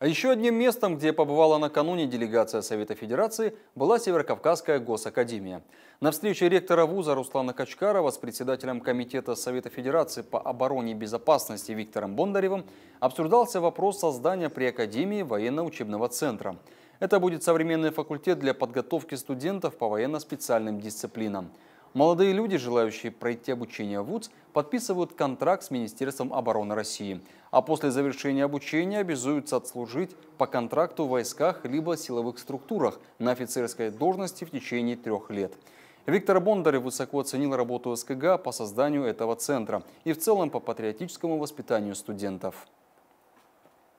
А еще одним местом, где побывала накануне делегация Совета Федерации, была Северокавказская госакадемия. На встрече ректора вуза Руслана Качкарова с председателем Комитета Совета Федерации по обороне и безопасности Виктором Бондаревым обсуждался вопрос создания при Академии военно-учебного центра. Это будет современный факультет для подготовки студентов по военно-специальным дисциплинам. Молодые люди, желающие пройти обучение в ВУЗ, подписывают контракт с Министерством обороны России, а после завершения обучения обязуются отслужить по контракту в войсках либо силовых структурах на офицерской должности в течение трех лет. Виктор Бондарев высоко оценил работу СКГ по созданию этого центра и в целом по патриотическому воспитанию студентов.